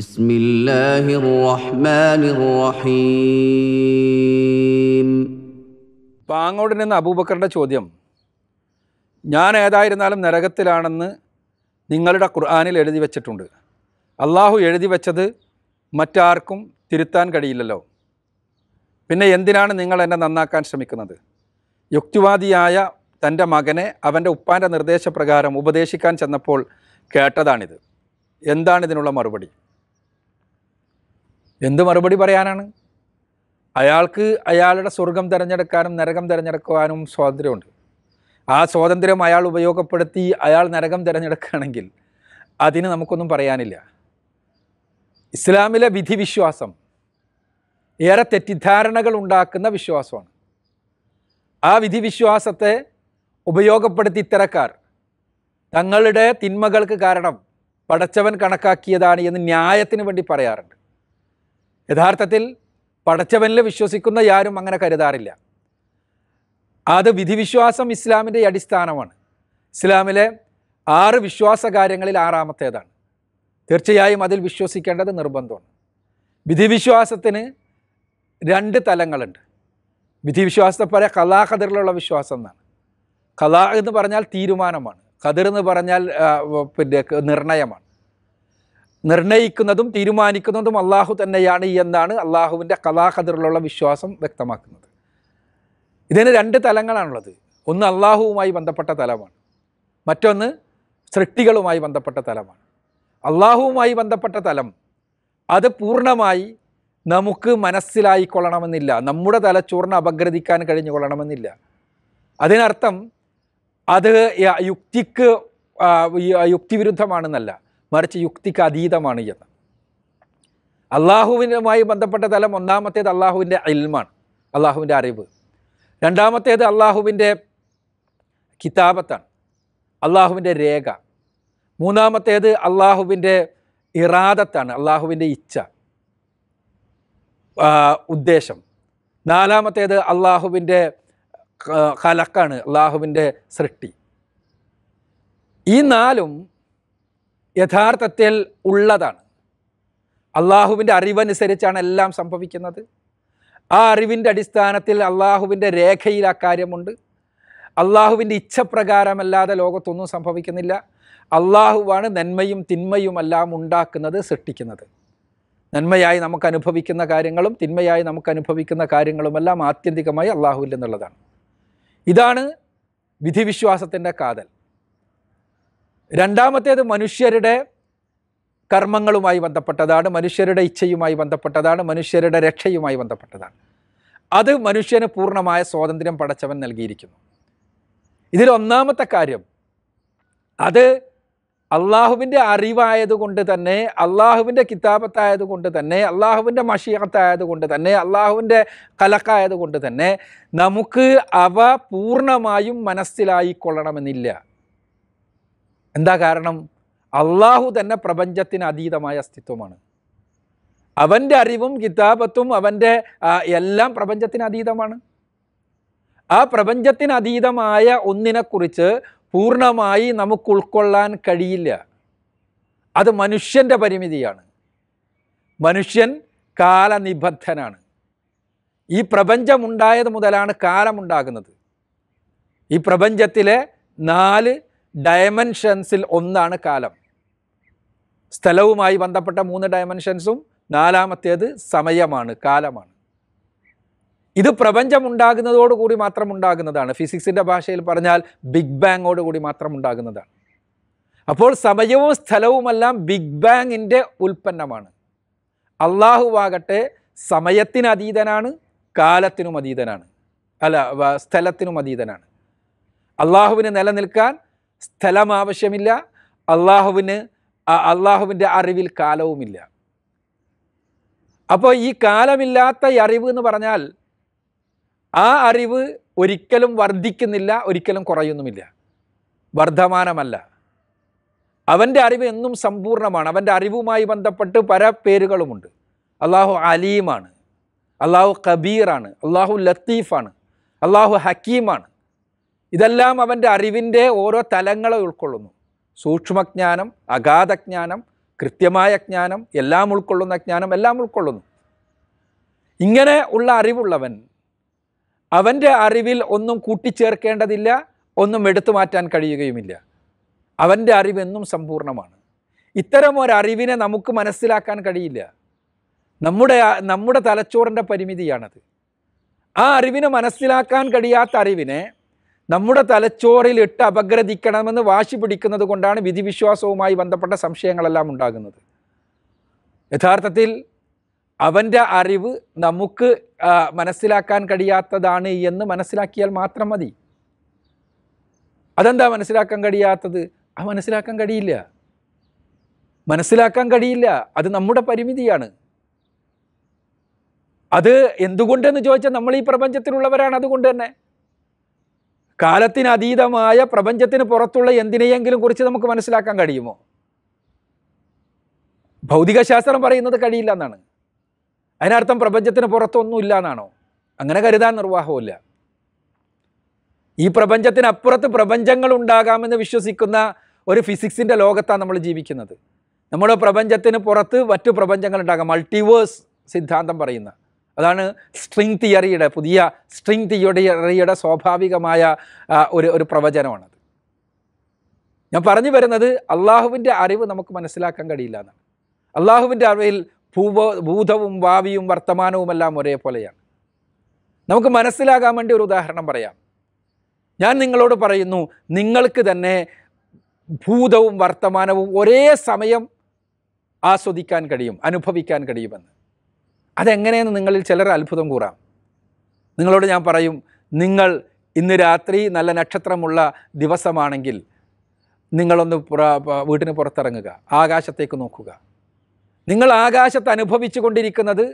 بسم الله الرحمن الرحيم പാങ്ങോട് നിന്ന് അബൂബക്കറിൻ്റെ ചോദ്യം ഞാൻ ഏതായിരുന്നാലും നരകത്തിലാണെന്ന് നിങ്ങളുടെ ഖുർആാനിൽ എഴുതി വച്ചിട്ടുണ്ട് അള്ളാഹു എഴുതി വച്ചത് മറ്റാർക്കും തിരുത്താൻ കഴിയില്ലല്ലോ പിന്നെ എന്തിനാണ് നിങ്ങൾ എന്നെ നന്നാക്കാൻ ശ്രമിക്കുന്നത് യുക്തിവാദിയായ തൻ്റെ മകനെ അവൻ്റെ ഉപ്പാൻ്റെ നിർദ്ദേശപ്രകാരം ഉപദേശിക്കാൻ ചെന്നപ്പോൾ കേട്ടതാണിത് എന്താണിതിനുള്ള മറുപടി എന്ത് മറുപടി പറയാനാണ് അയാൾക്ക് അയാളുടെ സ്വർഗം തിരഞ്ഞെടുക്കാനും നരകം തിരഞ്ഞെടുക്കുവാനും സ്വാതന്ത്ര്യമുണ്ട് ആ സ്വാതന്ത്ര്യം അയാൾ ഉപയോഗപ്പെടുത്തി അയാൾ നരകം തിരഞ്ഞെടുക്കുകയാണെങ്കിൽ അതിന് നമുക്കൊന്നും പറയാനില്ല ഇസ്ലാമിലെ വിധി വിശ്വാസം ഏറെ തെറ്റിദ്ധാരണകൾ ഉണ്ടാക്കുന്ന വിശ്വാസമാണ് ആ വിധി വിശ്വാസത്തെ ഉപയോഗപ്പെടുത്തി ഇത്തരക്കാർ തങ്ങളുടെ തിന്മകൾക്ക് കാരണം പടച്ചവൻ കണക്കാക്കിയതാണ് എന്ന് ന്യായത്തിന് വേണ്ടി പറയാറുണ്ട് യഥാർത്ഥത്തിൽ പടച്ചവനിൽ വിശ്വസിക്കുന്ന യാരും അങ്ങനെ കരുതാറില്ല അത് വിധിവിശ്വാസം ഇസ്ലാമിൻ്റെ അടിസ്ഥാനമാണ് ഇസ്ലാമിലെ ആറ് വിശ്വാസ കാര്യങ്ങളിൽ ആറാമത്തേതാണ് തീർച്ചയായും അതിൽ വിശ്വസിക്കേണ്ടത് നിർബന്ധമാണ് വിധിവിശ്വാസത്തിന് രണ്ട് തലങ്ങളുണ്ട് വിധിവിശ്വാസത്തെ പറയാ കലാഖതിറിലുള്ള വിശ്വാസം എന്നാണ് കലാ എന്ന് പറഞ്ഞാൽ തീരുമാനമാണ് ഖദർ എന്ന് പറഞ്ഞാൽ പിന്നെ നിർണയമാണ് നിർണയിക്കുന്നതും തീരുമാനിക്കുന്നതും അള്ളാഹു തന്നെയാണ് എന്നാണ് അള്ളാഹുവിൻ്റെ കലാഹദറിലുള്ള വിശ്വാസം വ്യക്തമാക്കുന്നത് ഇതിന് രണ്ട് തലങ്ങളാണുള്ളത് ഒന്ന് അള്ളാഹുവുമായി ബന്ധപ്പെട്ട തലമാണ് മറ്റൊന്ന് സൃഷ്ടികളുമായി ബന്ധപ്പെട്ട തലമാണ് അള്ളാഹുവുമായി ബന്ധപ്പെട്ട തലം അത് പൂർണ്ണമായി നമുക്ക് മനസ്സിലായിക്കൊള്ളണമെന്നില്ല നമ്മുടെ തലച്ചോറിനെ അപഗ്രഥിക്കാൻ കഴിഞ്ഞു കൊള്ളണമെന്നില്ല അതിനർത്ഥം അത് യുക്തിക്ക് യുക്തിവിരുദ്ധമാണെന്നല്ല മറിച്ച് യുക്തിക്ക് അതീതമാണ് എന്ന് അള്ളാഹുവിനുമായി ബന്ധപ്പെട്ട തലം ഒന്നാമത്തേത് അള്ളാഹുവിൻ്റെ ഇൽമാണ് അള്ളാഹുവിൻ്റെ അറിവ് രണ്ടാമത്തേത് അള്ളാഹുവിൻ്റെ കിതാബത്താണ് അള്ളാഹുവിൻ്റെ രേഖ മൂന്നാമത്തേത് അള്ളാഹുവിൻ്റെ ഇറാദത്താണ് അള്ളാഹുവിൻ്റെ ഇച്ഛ ഉദ്ദേശം നാലാമത്തേത് അള്ളാഹുവിൻ്റെ കലക്കാണ് അള്ളാഹുവിൻ്റെ സൃഷ്ടി ഈ നാലും യഥാർത്ഥത്തിൽ ഉള്ളതാണ് അള്ളാഹുവിൻ്റെ അറിവനുസരിച്ചാണ് എല്ലാം സംഭവിക്കുന്നത് ആ അറിവിൻ്റെ അടിസ്ഥാനത്തിൽ അള്ളാഹുവിൻ്റെ രേഖയിൽ ആ കാര്യമുണ്ട് അള്ളാഹുവിൻ്റെ ഇച്ഛപ്രകാരമല്ലാതെ ലോകത്തൊന്നും സംഭവിക്കുന്നില്ല അള്ളാഹുവാണ് നന്മയും തിന്മയും എല്ലാം ഉണ്ടാക്കുന്നത് സൃഷ്ടിക്കുന്നത് നന്മയായി നമുക്ക് അനുഭവിക്കുന്ന കാര്യങ്ങളും തിന്മയായി നമുക്ക് അനുഭവിക്കുന്ന കാര്യങ്ങളുമെല്ലാം ആത്യന്തികമായി അള്ളാഹുവിൽ നിന്നുള്ളതാണ് ഇതാണ് വിധിവിശ്വാസത്തിൻ്റെ കാതൽ രണ്ടാമത്തേത് മനുഷ്യരുടെ കർമ്മങ്ങളുമായി ബന്ധപ്പെട്ടതാണ് മനുഷ്യരുടെ ഇച്ഛയുമായി ബന്ധപ്പെട്ടതാണ് മനുഷ്യരുടെ രക്ഷയുമായി ബന്ധപ്പെട്ടതാണ് അത് മനുഷ്യന് പൂർണ്ണമായ സ്വാതന്ത്ര്യം പടച്ചവൻ നൽകിയിരിക്കുന്നു ഇതിൽ ഒന്നാമത്തെ കാര്യം അത് അള്ളാഹുവിൻ്റെ അറിവായതുകൊണ്ട് തന്നെ അള്ളാഹുവിൻ്റെ കിതാബത്തായതുകൊണ്ട് തന്നെ അള്ളാഹുവിൻ്റെ മഷിയത്തായതുകൊണ്ട് തന്നെ അള്ളാഹുവിൻ്റെ കലക്കായതുകൊണ്ട് തന്നെ നമുക്ക് അവ പൂർണ്ണമായും മനസ്സിലായിക്കൊള്ളണമെന്നില്ല എന്താ കാരണം അള്ളാഹു തന്നെ പ്രപഞ്ചത്തിന് അതീതമായ അസ്തിത്വമാണ് അവൻ്റെ അറിവും കിതാബത്തും അവൻ്റെ എല്ലാം പ്രപഞ്ചത്തിന് അതീതമാണ് ആ പ്രപഞ്ചത്തിന് അതീതമായ ഒന്നിനെക്കുറിച്ച് പൂർണ്ണമായി നമുക്ക് ഉൾക്കൊള്ളാൻ കഴിയില്ല അത് മനുഷ്യൻ്റെ പരിമിതിയാണ് മനുഷ്യൻ കാലനിബദ്ധനാണ് ഈ പ്രപഞ്ചമുണ്ടായത് മുതലാണ് കാലമുണ്ടാകുന്നത് ഈ പ്രപഞ്ചത്തിലെ നാല് ഡയമെൻഷൻസിൽ ഒന്നാണ് കാലം സ്ഥലവുമായി ബന്ധപ്പെട്ട മൂന്ന് ഡയമെൻഷൻസും നാലാമത്തേത് സമയമാണ് കാലമാണ് ഇത് പ്രപഞ്ചം ഉണ്ടാകുന്നതോടുകൂടി മാത്രം ഉണ്ടാകുന്നതാണ് ഫിസിക്സിൻ്റെ ഭാഷയിൽ പറഞ്ഞാൽ ബിഗ് ബാങ്ങോടുകൂടി മാത്രം ഉണ്ടാകുന്നതാണ് അപ്പോൾ സമയവും സ്ഥലവുമെല്ലാം ബിഗ് ബാങ്ങിൻ്റെ ഉൽപ്പന്നമാണ് അള്ളാഹുവാകട്ടെ സമയത്തിന് അതീതനാണ് കാലത്തിനും അതീതനാണ് അല്ല സ്ഥലത്തിനും അതീതനാണ് അള്ളാഹുവിന് നിലനിൽക്കാൻ സ്ഥലം ആവശ്യമില്ല അള്ളാഹുവിന് അള്ളാഹുവിൻ്റെ അറിവിൽ കാലവുമില്ല അപ്പോൾ ഈ കാലമില്ലാത്ത അറിവ് എന്ന് പറഞ്ഞാൽ ആ അറിവ് ഒരിക്കലും വർദ്ധിക്കുന്നില്ല ഒരിക്കലും കുറയുന്നുമില്ല വർദ്ധമാനമല്ല അവൻ്റെ അറിവ് എന്നും സമ്പൂർണ്ണമാണ് അവൻ്റെ അറിവുമായി ബന്ധപ്പെട്ട് പല പേരുകളുമുണ്ട് അള്ളാഹു അലീമാണ് അള്ളാഹു കബീറാണ് അള്ളാഹു ലത്തീഫാണ് അള്ളാഹു ഹക്കീമാണ് ഇതെല്ലാം അവൻ്റെ അറിവിൻ്റെ ഓരോ തലങ്ങളെ ഉൾക്കൊള്ളുന്നു സൂക്ഷ്മജ്ഞാനം അഗാധജ്ഞാനം കൃത്യമായ ജ്ഞാനം എല്ലാം ഉൾക്കൊള്ളുന്ന ജ്ഞാനം എല്ലാം ഉൾക്കൊള്ളുന്നു ഇങ്ങനെ ഉള്ള അറിവുള്ളവൻ അവൻ്റെ അറിവിൽ ഒന്നും കൂട്ടിച്ചേർക്കേണ്ടതില്ല ഒന്നും എടുത്തു മാറ്റാൻ കഴിയുകയുമില്ല അവൻ്റെ അറിവെന്നും സമ്പൂർണ്ണമാണ് ഇത്തരം ഒരറിവിനെ നമുക്ക് മനസ്സിലാക്കാൻ കഴിയില്ല നമ്മുടെ നമ്മുടെ തലച്ചോറിൻ്റെ പരിമിതിയാണത് ആ അറിവിനെ മനസ്സിലാക്കാൻ കഴിയാത്ത അറിവിനെ നമ്മുടെ തലച്ചോറിൽ ഇട്ട് അപഗ്രഥിക്കണമെന്ന് വാശി പിടിക്കുന്നത് കൊണ്ടാണ് വിധിവിശ്വാസവുമായി ബന്ധപ്പെട്ട സംശയങ്ങളെല്ലാം ഉണ്ടാകുന്നത് യഥാർത്ഥത്തിൽ അവൻ്റെ അറിവ് നമുക്ക് മനസ്സിലാക്കാൻ കഴിയാത്തതാണ് എന്ന് മനസ്സിലാക്കിയാൽ മാത്രം മതി അതെന്താ മനസ്സിലാക്കാൻ കഴിയാത്തത് ആ മനസ്സിലാക്കാൻ കഴിയില്ല മനസ്സിലാക്കാൻ കഴിയില്ല അത് നമ്മുടെ പരിമിതിയാണ് അത് എന്തുകൊണ്ടെന്ന് ചോദിച്ചാൽ നമ്മൾ ഈ പ്രപഞ്ചത്തിലുള്ളവരാണ് അതുകൊണ്ട് തന്നെ കാലത്തിനതീതമായ പ്രപഞ്ചത്തിന് പുറത്തുള്ള എന്തിനെയെങ്കിലും കുറിച്ച് നമുക്ക് മനസ്സിലാക്കാൻ കഴിയുമോ ഭൗതികശാസ്ത്രം പറയുന്നത് കഴിയില്ല എന്നാണ് അതിനർത്ഥം പ്രപഞ്ചത്തിന് പുറത്തൊന്നുമില്ല എന്നാണോ അങ്ങനെ കരുതാൻ നിർവാഹമില്ല ഈ പ്രപഞ്ചത്തിനപ്പുറത്ത് പ്രപഞ്ചങ്ങൾ ഉണ്ടാകാമെന്ന് വിശ്വസിക്കുന്ന ഒരു ഫിസിക്സിൻ്റെ ലോകത്താണ് നമ്മൾ ജീവിക്കുന്നത് നമ്മുടെ പ്രപഞ്ചത്തിന് പുറത്ത് മറ്റു പ്രപഞ്ചങ്ങൾ ഉണ്ടാകാം മൾട്ടിവേഴ്സ് സിദ്ധാന്തം പറയുന്ന അതാണ് സ്ട്രിങ് തിയറിയുടെ പുതിയ സ്ട്രിങ് തിയറിയുടെ സ്വാഭാവികമായ ഒരു ഒരു പ്രവചനമാണത് ഞാൻ പറഞ്ഞു വരുന്നത് അള്ളാഹുവിൻ്റെ അറിവ് നമുക്ക് മനസ്സിലാക്കാൻ കഴിയില്ല എന്നാണ് അള്ളാഹുവിൻ്റെ അറിവിൽ ഭൂവ ഭൂതവും ഭാവിയും എല്ലാം ഒരേപോലെയാണ് നമുക്ക് മനസ്സിലാകാൻ വേണ്ടി ഒരു ഉദാഹരണം പറയാം ഞാൻ നിങ്ങളോട് പറയുന്നു നിങ്ങൾക്ക് തന്നെ ഭൂതവും വർത്തമാനവും ഒരേ സമയം ആസ്വദിക്കാൻ കഴിയും അനുഭവിക്കാൻ കഴിയുമെന്ന് അതെങ്ങനെയെന്ന് നിങ്ങളിൽ ചിലർ അത്ഭുതം കൂറാം നിങ്ങളോട് ഞാൻ പറയും നിങ്ങൾ ഇന്ന് രാത്രി നല്ല നക്ഷത്രമുള്ള ദിവസമാണെങ്കിൽ നിങ്ങളൊന്ന് വീട്ടിന് പുറത്തിറങ്ങുക ആകാശത്തേക്ക് നോക്കുക നിങ്ങൾ ആകാശത്ത് അനുഭവിച്ചു കൊണ്ടിരിക്കുന്നത്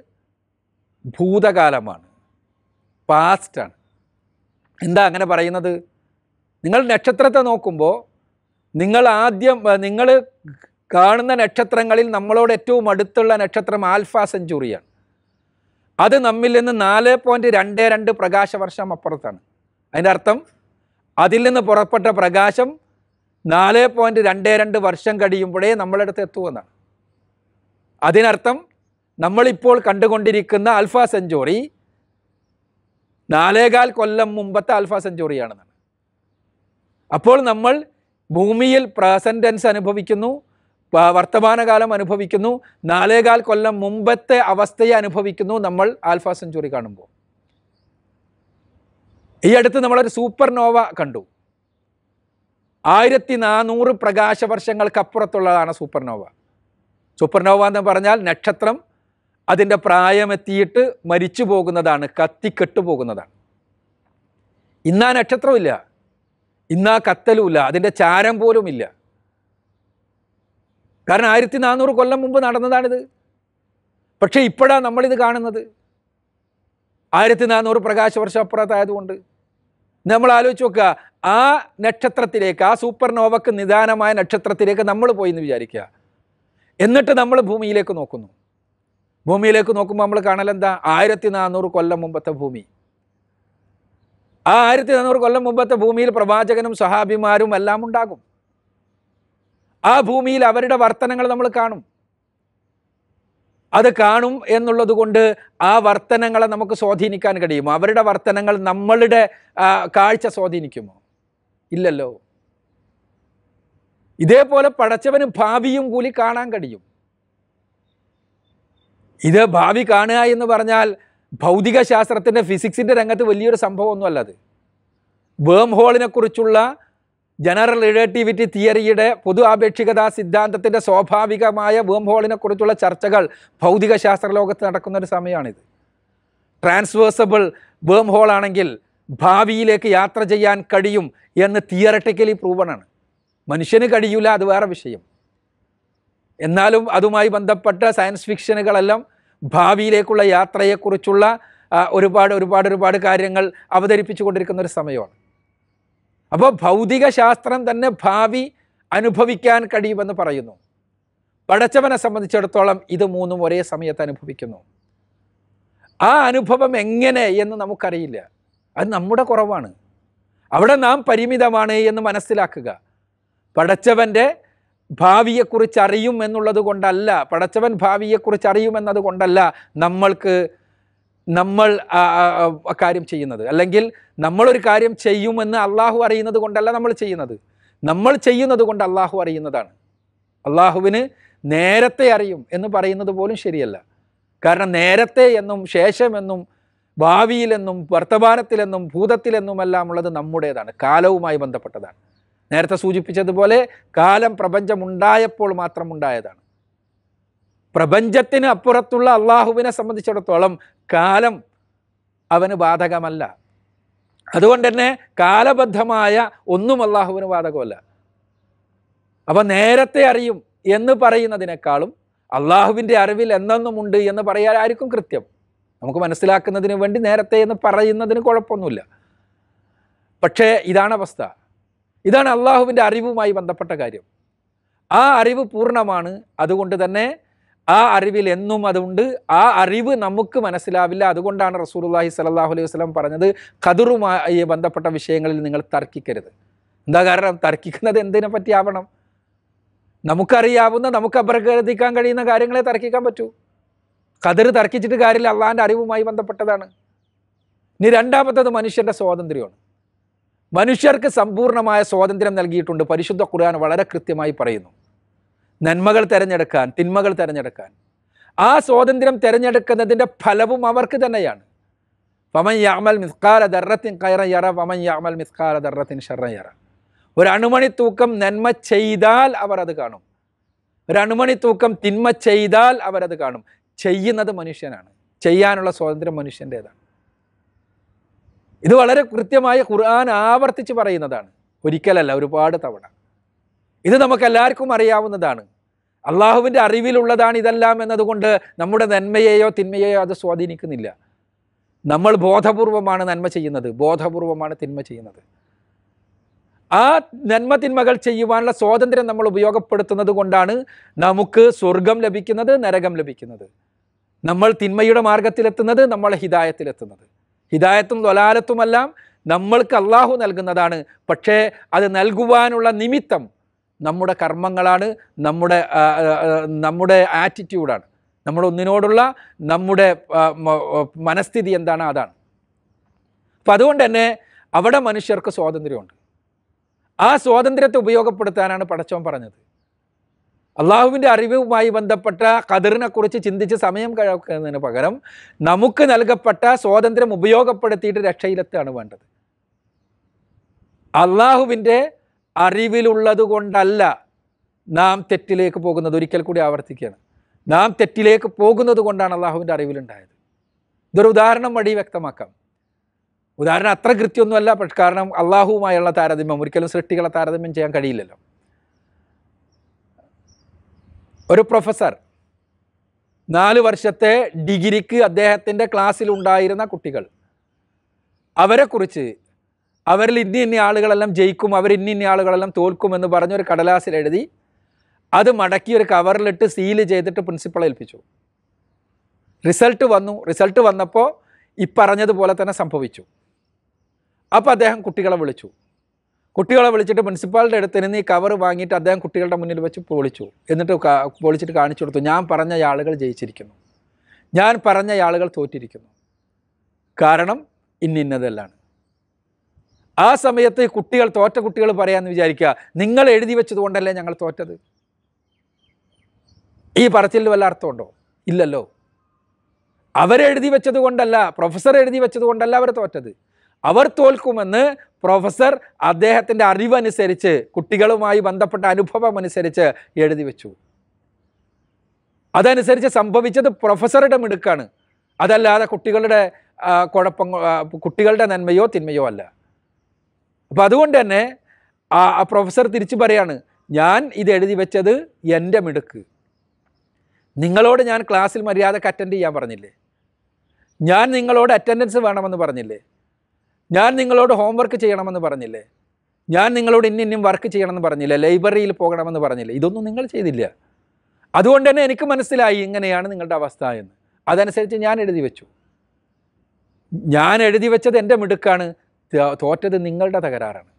ഭൂതകാലമാണ് പാസ്റ്റാണ് എന്താ അങ്ങനെ പറയുന്നത് നിങ്ങൾ നക്ഷത്രത്തെ നോക്കുമ്പോൾ നിങ്ങൾ ആദ്യം നിങ്ങൾ കാണുന്ന നക്ഷത്രങ്ങളിൽ നമ്മളോട് ഏറ്റവും അടുത്തുള്ള നക്ഷത്രം ആൽഫ സെഞ്ചുറിയാണ് അത് നമ്മിൽ നിന്ന് നാല് പോയിന്റ് രണ്ട് രണ്ട് പ്രകാശവർഷം അപ്പുറത്താണ് അതിൻ്റെ അർത്ഥം അതിൽ നിന്ന് പുറപ്പെട്ട പ്രകാശം നാല് പോയിന്റ് രണ്ട് രണ്ട് വർഷം കഴിയുമ്പോഴേ നമ്മളെ അടുത്ത് എത്തുമെന്നാണ് അതിനർത്ഥം നമ്മളിപ്പോൾ കണ്ടുകൊണ്ടിരിക്കുന്ന അൽഫ സെഞ്ചുറി നാലേകാൽ കൊല്ലം മുമ്പത്തെ അൽഫ സെഞ്ചുറിയാണെന്നാണ് അപ്പോൾ നമ്മൾ ഭൂമിയിൽ പ്രസൻറ്റൻസ് അനുഭവിക്കുന്നു വർത്തമാനകാലം അനുഭവിക്കുന്നു നാലേകാൽ കൊല്ലം മുമ്പത്തെ അവസ്ഥയെ അനുഭവിക്കുന്നു നമ്മൾ ആൽഫ സെഞ്ചുറി കാണുമ്പോൾ ഈ അടുത്ത് നമ്മളൊരു സൂപ്പർ നോവ കണ്ടു ആയിരത്തി നാനൂറ് പ്രകാശ വർഷങ്ങൾക്കപ്പുറത്തുള്ളതാണ് സൂപ്പർ നോവ സൂപ്പർ നോവ എന്ന് പറഞ്ഞാൽ നക്ഷത്രം അതിൻ്റെ പ്രായമെത്തിയിട്ട് മരിച്ചു പോകുന്നതാണ് കത്തിക്കെട്ടു പോകുന്നതാണ് ഇന്നാ നക്ഷത്രമില്ല ഇന്നാ കത്തലുമില്ല അതിൻ്റെ ചാരം പോലുമില്ല കാരണം ആയിരത്തി നാനൂറ് കൊല്ലം മുമ്പ് നടന്നതാണിത് പക്ഷേ ഇപ്പോഴാണ് നമ്മളിത് കാണുന്നത് ആയിരത്തി നാനൂറ് പ്രകാശ വർഷപ്പുറത്തായതുകൊണ്ട് നമ്മൾ ആലോചിച്ച് നോക്കുക ആ നക്ഷത്രത്തിലേക്ക് ആ സൂപ്പർ നോവക്ക് നിദാനമായ നക്ഷത്രത്തിലേക്ക് നമ്മൾ പോയി എന്ന് വിചാരിക്കുക എന്നിട്ട് നമ്മൾ ഭൂമിയിലേക്ക് നോക്കുന്നു ഭൂമിയിലേക്ക് നോക്കുമ്പോൾ നമ്മൾ കാണലെന്താ ആയിരത്തി നാനൂറ് കൊല്ലം മുമ്പത്തെ ഭൂമി ആ ആയിരത്തി നാനൂറ് കൊല്ലം മുമ്പത്തെ ഭൂമിയിൽ പ്രവാചകനും സഹാബിമാരും എല്ലാം ഉണ്ടാകും ആ ഭൂമിയിൽ അവരുടെ വർത്തനങ്ങൾ നമ്മൾ കാണും അത് കാണും എന്നുള്ളത് കൊണ്ട് ആ വർത്തനങ്ങളെ നമുക്ക് സ്വാധീനിക്കാൻ കഴിയുമോ അവരുടെ വർത്തനങ്ങൾ നമ്മളുടെ കാഴ്ച സ്വാധീനിക്കുമോ ഇല്ലല്ലോ ഇതേപോലെ പടച്ചവന് ഭാവിയും കൂലി കാണാൻ കഴിയും ഇത് ഭാവി കാണുക എന്ന് പറഞ്ഞാൽ ഭൗതിക ശാസ്ത്രത്തിൻ്റെ ഫിസിക്സിൻ്റെ രംഗത്ത് വലിയൊരു സംഭവമൊന്നുമല്ലത് വേം ഹോളിനെക്കുറിച്ചുള്ള ജനറൽ റിലേറ്റിവിറ്റി തിയറിയുടെ പൊതു ആപേക്ഷികതാ സിദ്ധാന്തത്തിൻ്റെ സ്വാഭാവികമായ വേംഹോളിനെ കുറിച്ചുള്ള ചർച്ചകൾ ഭൗതികശാസ്ത്ര ലോകത്ത് നടക്കുന്ന ഒരു സമയമാണിത് ട്രാൻസ്വേഴ്സബിൾ വേംഹോൾ ആണെങ്കിൽ ഭാവിയിലേക്ക് യാത്ര ചെയ്യാൻ കഴിയും എന്ന് തിയറട്ടിക്കലി പ്രൂവണാണ് മനുഷ്യന് കഴിയൂല അത് വേറെ വിഷയം എന്നാലും അതുമായി ബന്ധപ്പെട്ട സയൻസ് ഫിക്ഷനുകളെല്ലാം ഭാവിയിലേക്കുള്ള യാത്രയെക്കുറിച്ചുള്ള ഒരുപാട് ഒരുപാട് ഒരുപാട് കാര്യങ്ങൾ അവതരിപ്പിച്ചു കൊണ്ടിരിക്കുന്ന ഒരു സമയമാണ് അപ്പോൾ ഭൗതിക ശാസ്ത്രം തന്നെ ഭാവി അനുഭവിക്കാൻ കഴിയുമെന്ന് പറയുന്നു പടച്ചവനെ സംബന്ധിച്ചിടത്തോളം ഇത് മൂന്നും ഒരേ സമയത്ത് അനുഭവിക്കുന്നു ആ അനുഭവം എങ്ങനെ എന്ന് നമുക്കറിയില്ല അത് നമ്മുടെ കുറവാണ് അവിടെ നാം പരിമിതമാണ് എന്ന് മനസ്സിലാക്കുക പടച്ചവൻ്റെ ഭാവിയെക്കുറിച്ച് അറിയും എന്നുള്ളത് കൊണ്ടല്ല പടച്ചവൻ ഭാവിയെക്കുറിച്ച് അറിയുമെന്നത് കൊണ്ടല്ല നമ്മൾക്ക് നമ്മൾ കാര്യം ചെയ്യുന്നത് അല്ലെങ്കിൽ നമ്മളൊരു കാര്യം ചെയ്യുമെന്ന് അള്ളാഹു അറിയുന്നത് കൊണ്ടല്ല നമ്മൾ ചെയ്യുന്നത് നമ്മൾ ചെയ്യുന്നത് കൊണ്ട് അള്ളാഹു അറിയുന്നതാണ് അള്ളാഹുവിന് നേരത്തെ അറിയും എന്ന് പറയുന്നത് പോലും ശരിയല്ല കാരണം നേരത്തെ എന്നും ശേഷമെന്നും ഭാവിയിലെന്നും വർത്തമാനത്തിലെന്നും ഭൂതത്തിലെന്നും എല്ലാം ഉള്ളത് നമ്മുടേതാണ് കാലവുമായി ബന്ധപ്പെട്ടതാണ് നേരത്തെ സൂചിപ്പിച്ചതുപോലെ കാലം പ്രപഞ്ചമുണ്ടായപ്പോൾ മാത്രം ഉണ്ടായതാണ് പ്രപഞ്ചത്തിന് അപ്പുറത്തുള്ള അള്ളാഹുവിനെ സംബന്ധിച്ചിടത്തോളം കാലം അവന് ബാധകമല്ല അതുകൊണ്ട് തന്നെ കാലബദ്ധമായ ഒന്നും അള്ളാഹുവിന് ബാധകമല്ല അപ്പം നേരത്തെ അറിയും എന്ന് പറയുന്നതിനേക്കാളും അള്ളാഹുവിൻ്റെ അറിവിൽ എന്നൊന്നുമുണ്ട് എന്ന് പറയാൻ ആയിരിക്കും കൃത്യം നമുക്ക് മനസ്സിലാക്കുന്നതിന് വേണ്ടി നേരത്തെ എന്ന് പറയുന്നതിന് കുഴപ്പമൊന്നുമില്ല പക്ഷേ ഇതാണ് അവസ്ഥ ഇതാണ് അള്ളാഹുവിൻ്റെ അറിവുമായി ബന്ധപ്പെട്ട കാര്യം ആ അറിവ് പൂർണ്ണമാണ് അതുകൊണ്ട് തന്നെ ആ അറിവിൽ എന്നും അതുണ്ട് ആ അറിവ് നമുക്ക് മനസ്സിലാവില്ല അതുകൊണ്ടാണ് റസൂലുല്ലാഹി സലാഹു അലൈഹി വസ്ലം പറഞ്ഞത് ഖദറുമായി ബന്ധപ്പെട്ട വിഷയങ്ങളിൽ നിങ്ങൾ തർക്കിക്കരുത് എന്താ കാരണം തർക്കിക്കുന്നത് എന്തിനെ പറ്റിയാവണം നമുക്കറിയാവുന്ന നമുക്ക് അപരകീർത്തിക്കാൻ കഴിയുന്ന കാര്യങ്ങളെ തർക്കിക്കാൻ പറ്റൂ ഖദർ തർക്കിച്ചിട്ട് കാര്യമില്ല അള്ളാഹാൻ്റെ അറിവുമായി ബന്ധപ്പെട്ടതാണ് ഇനി രണ്ടാമത്തത് മനുഷ്യൻ്റെ സ്വാതന്ത്ര്യമാണ് മനുഷ്യർക്ക് സമ്പൂർണ്ണമായ സ്വാതന്ത്ര്യം നൽകിയിട്ടുണ്ട് പരിശുദ്ധ ഖുർആൻ വളരെ കൃത്യമായി പറയുന്നു നന്മകൾ തിരഞ്ഞെടുക്കാൻ തിന്മകൾ തിരഞ്ഞെടുക്കാൻ ആ സ്വാതന്ത്ര്യം തിരഞ്ഞെടുക്കുന്നതിൻ്റെ ഫലവും അവർക്ക് തന്നെയാണ് വമൻ യാമൽ മിസ്കാല ദർറത്തിൻ കയറ യറ വമൻ യാമൽ മിസ്കാല ദർറത്തിൻ ഷറ യറ ഒരു അണുമണി തൂക്കം നന്മ ചെയ്താൽ അവർ അത് കാണും ഒരു അണുമണി തൂക്കം തിന്മ ചെയ്താൽ അവരത് കാണും ചെയ്യുന്നത് മനുഷ്യനാണ് ചെയ്യാനുള്ള സ്വാതന്ത്ര്യം മനുഷ്യൻ്റെതാണ് ഇത് വളരെ കൃത്യമായ ഖുർആൻ ആവർത്തിച്ച് പറയുന്നതാണ് ഒരിക്കലല്ല ഒരുപാട് തവണ ഇത് നമുക്കെല്ലാവർക്കും അറിയാവുന്നതാണ് അള്ളാഹുവിൻ്റെ അറിവിലുള്ളതാണ് ഇതെല്ലാം എന്നതുകൊണ്ട് നമ്മുടെ നന്മയെയോ തിന്മയെയോ അത് സ്വാധീനിക്കുന്നില്ല നമ്മൾ ബോധപൂർവമാണ് നന്മ ചെയ്യുന്നത് ബോധപൂർവമാണ് തിന്മ ചെയ്യുന്നത് ആ നന്മ തിന്മകൾ ചെയ്യുവാനുള്ള സ്വാതന്ത്ര്യം നമ്മൾ ഉപയോഗപ്പെടുത്തുന്നത് കൊണ്ടാണ് നമുക്ക് സ്വർഗം ലഭിക്കുന്നത് നരകം ലഭിക്കുന്നത് നമ്മൾ തിന്മയുടെ മാർഗത്തിലെത്തുന്നത് നമ്മൾ ഹിതായത്തിലെത്തുന്നത് ഹിതായത്തും ലൊലാലത്തുമെല്ലാം നമ്മൾക്ക് അള്ളാഹു നൽകുന്നതാണ് പക്ഷേ അത് നൽകുവാനുള്ള നിമിത്തം നമ്മുടെ കർമ്മങ്ങളാണ് നമ്മുടെ നമ്മുടെ ആറ്റിറ്റ്യൂഡാണ് നമ്മളൊന്നിനോടുള്ള നമ്മുടെ മനസ്ഥിതി എന്താണ് അതാണ് അപ്പം അതുകൊണ്ട് തന്നെ അവിടെ മനുഷ്യർക്ക് സ്വാതന്ത്ര്യമുണ്ട് ആ സ്വാതന്ത്ര്യത്തെ ഉപയോഗപ്പെടുത്താനാണ് പടച്ചവൻ പറഞ്ഞത് അള്ളാഹുവിൻ്റെ അറിവുമായി ബന്ധപ്പെട്ട കതിറിനെക്കുറിച്ച് ചിന്തിച്ച് സമയം കഴിക്കുന്നതിന് പകരം നമുക്ക് നൽകപ്പെട്ട സ്വാതന്ത്ര്യം ഉപയോഗപ്പെടുത്തിയിട്ട് രക്ഷയിലെത്താണ് വേണ്ടത് അള്ളാഹുവിൻ്റെ അറിവിലുള്ളത് കൊണ്ടല്ല നാം തെറ്റിലേക്ക് പോകുന്നത് ഒരിക്കൽ കൂടി ആവർത്തിക്കുകയാണ് നാം തെറ്റിലേക്ക് പോകുന്നത് കൊണ്ടാണ് അള്ളാഹുവിൻ്റെ അറിവിലുണ്ടായത് ഇതൊരു ഉദാഹരണം വഴി വ്യക്തമാക്കാം ഉദാഹരണം അത്ര കൃത്യമൊന്നുമല്ല കാരണം അള്ളാഹുവുമായുള്ള താരതമ്യം ഒരിക്കലും സൃഷ്ടികളെ താരതമ്യം ചെയ്യാൻ കഴിയില്ലല്ലോ ഒരു പ്രൊഫസർ നാല് വർഷത്തെ ഡിഗ്രിക്ക് അദ്ദേഹത്തിൻ്റെ ക്ലാസ്സിലുണ്ടായിരുന്ന കുട്ടികൾ അവരെക്കുറിച്ച് അവരിൽ ഇന്ന ഇന്ന ആളുകളെല്ലാം ജയിക്കും അവർ ഇന്ന ഇന്ന ആളുകളെല്ലാം തോൽക്കും എന്ന് പറഞ്ഞൊരു കടലാസിൽ എഴുതി അത് മടക്കി ഒരു കവറിലിട്ട് സീല് ചെയ്തിട്ട് പ്രിൻസിപ്പളെ ഏൽപ്പിച്ചു റിസൾട്ട് വന്നു റിസൾട്ട് വന്നപ്പോൾ ഇപ്പറഞ്ഞതുപോലെ തന്നെ സംഭവിച്ചു അപ്പോൾ അദ്ദേഹം കുട്ടികളെ വിളിച്ചു കുട്ടികളെ വിളിച്ചിട്ട് പ്രിൻസിപ്പാളിൻ്റെ അടുത്ത് നിന്ന് ഈ കവർ വാങ്ങിയിട്ട് അദ്ദേഹം കുട്ടികളുടെ മുന്നിൽ വെച്ച് പൊളിച്ചു എന്നിട്ട് പൊളിച്ചിട്ട് കാണിച്ചു കൊടുത്തു ഞാൻ പറഞ്ഞ ആളുകൾ ജയിച്ചിരിക്കുന്നു ഞാൻ പറഞ്ഞ ആളുകൾ തോറ്റിരിക്കുന്നു കാരണം ഇന്നിന്നതെല്ലാം ആ സമയത്ത് കുട്ടികൾ തോറ്റ കുട്ടികൾ പറയാമെന്ന് വിചാരിക്കുക നിങ്ങൾ എഴുതി കൊണ്ടല്ലേ ഞങ്ങൾ തോറ്റത് ഈ പറച്ചിൽ വല്ല അർത്ഥമുണ്ടോ ഇല്ലല്ലോ അവരെഴുതി വെച്ചത് കൊണ്ടല്ല പ്രൊഫസർ എഴുതി വെച്ചത് കൊണ്ടല്ല അവർ തോറ്റത് അവർ തോൽക്കുമെന്ന് പ്രൊഫസർ അദ്ദേഹത്തിൻ്റെ അറിവനുസരിച്ച് കുട്ടികളുമായി ബന്ധപ്പെട്ട അനുഭവം അനുസരിച്ച് എഴുതി വെച്ചു അതനുസരിച്ച് സംഭവിച്ചത് പ്രൊഫസറുടെ മിടുക്കാണ് അതല്ലാതെ കുട്ടികളുടെ കുഴപ്പം കുട്ടികളുടെ നന്മയോ തിന്മയോ അല്ല അപ്പോൾ അതുകൊണ്ട് തന്നെ ആ പ്രൊഫസർ തിരിച്ചു പറയാണ് ഞാൻ ഇത് എഴുതി വെച്ചത് എൻ്റെ മിടുക്ക് നിങ്ങളോട് ഞാൻ ക്ലാസ്സിൽ മര്യാദക്ക് അറ്റൻഡ് ചെയ്യാൻ പറഞ്ഞില്ലേ ഞാൻ നിങ്ങളോട് അറ്റൻഡൻസ് വേണമെന്ന് പറഞ്ഞില്ലേ ഞാൻ നിങ്ങളോട് ഹോംവർക്ക് ചെയ്യണമെന്ന് പറഞ്ഞില്ലേ ഞാൻ നിങ്ങളോട് ഇന്നിന്നും വർക്ക് ചെയ്യണമെന്ന് പറഞ്ഞില്ല ലൈബ്രറിയിൽ പോകണമെന്ന് പറഞ്ഞില്ല ഇതൊന്നും നിങ്ങൾ ചെയ്തില്ല അതുകൊണ്ട് തന്നെ എനിക്ക് മനസ്സിലായി ഇങ്ങനെയാണ് നിങ്ങളുടെ അവസ്ഥ എന്ന് അതനുസരിച്ച് ഞാൻ എഴുതി വെച്ചു ഞാൻ എഴുതി വെച്ചത് എൻ്റെ മിടുക്കാണ് തോറ്റത് നിങ്ങളുടെ തകരാറാണ്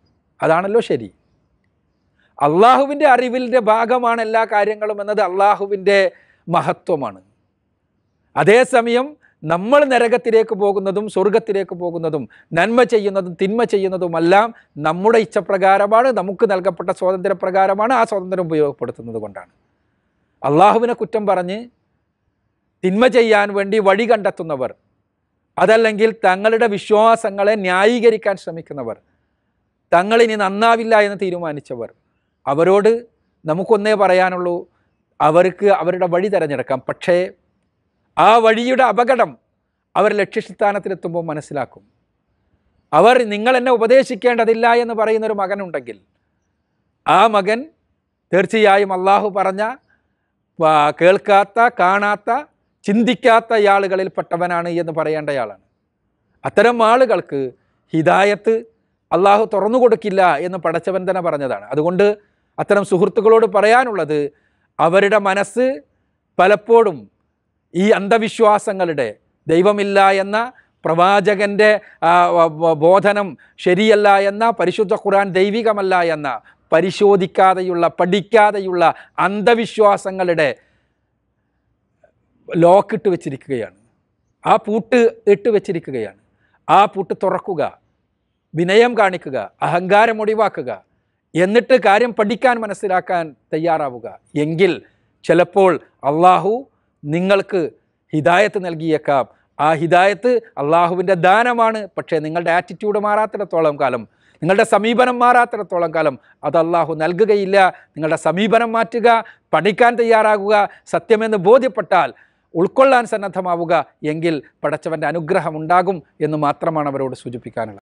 അതാണല്ലോ ശരി അള്ളാഹുവിൻ്റെ അറിവിൻ്റെ ഭാഗമാണ് എല്ലാ കാര്യങ്ങളും എന്നത് അള്ളാഹുവിൻ്റെ മഹത്വമാണ് അതേസമയം നമ്മൾ നരകത്തിലേക്ക് പോകുന്നതും സ്വർഗത്തിലേക്ക് പോകുന്നതും നന്മ ചെയ്യുന്നതും തിന്മ ചെയ്യുന്നതുമെല്ലാം നമ്മുടെ ഇച്ഛപ്രകാരമാണ് നമുക്ക് നൽകപ്പെട്ട സ്വാതന്ത്ര്യപ്രകാരമാണ് ആ സ്വാതന്ത്ര്യം ഉപയോഗപ്പെടുത്തുന്നത് കൊണ്ടാണ് അള്ളാഹുവിനെ കുറ്റം പറഞ്ഞ് തിന്മ ചെയ്യാൻ വേണ്ടി വഴി കണ്ടെത്തുന്നവർ അതല്ലെങ്കിൽ തങ്ങളുടെ വിശ്വാസങ്ങളെ ന്യായീകരിക്കാൻ ശ്രമിക്കുന്നവർ തങ്ങളിനി നന്നാവില്ല എന്ന് തീരുമാനിച്ചവർ അവരോട് നമുക്കൊന്നേ പറയാനുള്ളൂ അവർക്ക് അവരുടെ വഴി തിരഞ്ഞെടുക്കാം പക്ഷേ ആ വഴിയുടെ അപകടം അവർ ലക്ഷ്യസ്ഥാനത്തിലെത്തുമ്പോൾ മനസ്സിലാക്കും അവർ നിങ്ങൾ എന്നെ ഉപദേശിക്കേണ്ടതില്ല എന്ന് പറയുന്നൊരു മകനുണ്ടെങ്കിൽ ആ മകൻ തീർച്ചയായും അള്ളാഹു പറഞ്ഞ കേൾക്കാത്ത കാണാത്ത ചിന്തിക്കാത്ത ആളുകളിൽ പെട്ടവനാണ് എന്ന് ആളാണ് അത്തരം ആളുകൾക്ക് ഹിദായത്ത് അള്ളാഹു തുറന്നു കൊടുക്കില്ല എന്ന് പടച്ചവൻ തന്നെ പറഞ്ഞതാണ് അതുകൊണ്ട് അത്തരം സുഹൃത്തുക്കളോട് പറയാനുള്ളത് അവരുടെ മനസ്സ് പലപ്പോഴും ഈ അന്ധവിശ്വാസങ്ങളുടെ ദൈവമില്ല എന്ന പ്രവാചകൻ്റെ ബോധനം ശരിയല്ല എന്ന പരിശുദ്ധ ഖുർആൻ ദൈവികമല്ല എന്ന പരിശോധിക്കാതെയുള്ള പഠിക്കാതെയുള്ള അന്ധവിശ്വാസങ്ങളുടെ ലോക്കിട്ട് വെച്ചിരിക്കുകയാണ് ആ പൂട്ട് ഇട്ട് വെച്ചിരിക്കുകയാണ് ആ പൂട്ട് തുറക്കുക വിനയം കാണിക്കുക അഹങ്കാരം ഒഴിവാക്കുക എന്നിട്ട് കാര്യം പഠിക്കാൻ മനസ്സിലാക്കാൻ തയ്യാറാവുക എങ്കിൽ ചിലപ്പോൾ അള്ളാഹു നിങ്ങൾക്ക് ഹിദായത്ത് നൽകിയേക്കാം ആ ഹിദായത്ത് അള്ളാഹുവിൻ്റെ ദാനമാണ് പക്ഷേ നിങ്ങളുടെ ആറ്റിറ്റ്യൂഡ് മാറാത്തിടത്തോളം കാലം നിങ്ങളുടെ സമീപനം മാറാത്തിടത്തോളം കാലം അത് അള്ളാഹു നൽകുകയില്ല നിങ്ങളുടെ സമീപനം മാറ്റുക പഠിക്കാൻ തയ്യാറാകുക സത്യമെന്ന് ബോധ്യപ്പെട്ടാൽ ഉൾക്കൊള്ളാൻ സന്നദ്ധമാവുക എങ്കിൽ പടച്ചവൻ്റെ അനുഗ്രഹം ഉണ്ടാകും എന്ന് മാത്രമാണ് അവരോട് സൂചിപ്പിക്കാനുള്ളത്